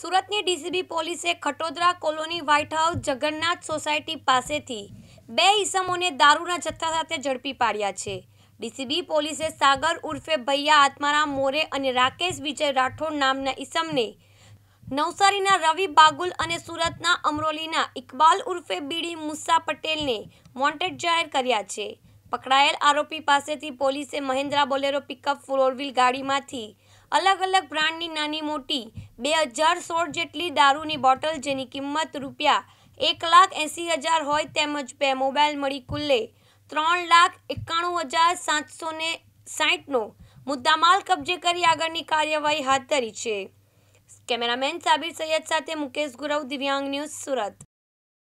સુરતની ડીસીબી પોલીસે Khatodara colony white house Jagannath society પાસેથી બે ઈસમોને દારૂના જથ્થા સાથે ઝડપી પાડ્યા છે ડીસીબી પોલીસે સાગર ઉર્ફે ભૈયા આત્મારામ મોરે અને રાકેશ વિજય રાઠોડ નામના ઈસમને નવસારીના રવિ બાગુલ અને સુરતના અમરોલીના ઇકબાલ ઉર્ફે બીડી મુસ્સા પટેલને વોન્ટેડ જાહેર કર્યા છે પકડાયેલ આરોપી પાસેથી પોલીસે મહેન્દ્રા બોલેરો પિકઅપ ફોર ગાડીમાંથી અલગ અલગ બ્રાન્ડની નાની મોટી બે હજાર સોળ જેટલી દારૂની બોટલ જેની કિંમત રૂપિયા એક લાખ એંસી હજાર હોય તેમજ બે મોબાઈલ મળી કુલ્લે ત્રણ લાખ એકાણું હજાર સાતસો ને સાહીઠનો મુદ્દામાલ કબજે કરી આગળની કાર્યવાહી હાથ ધરી છે કેમેરામેન સાબિર સૈયદ સાથે મુકેશ ગુરવ દિવ્યાંગ ન્યૂઝ સુરત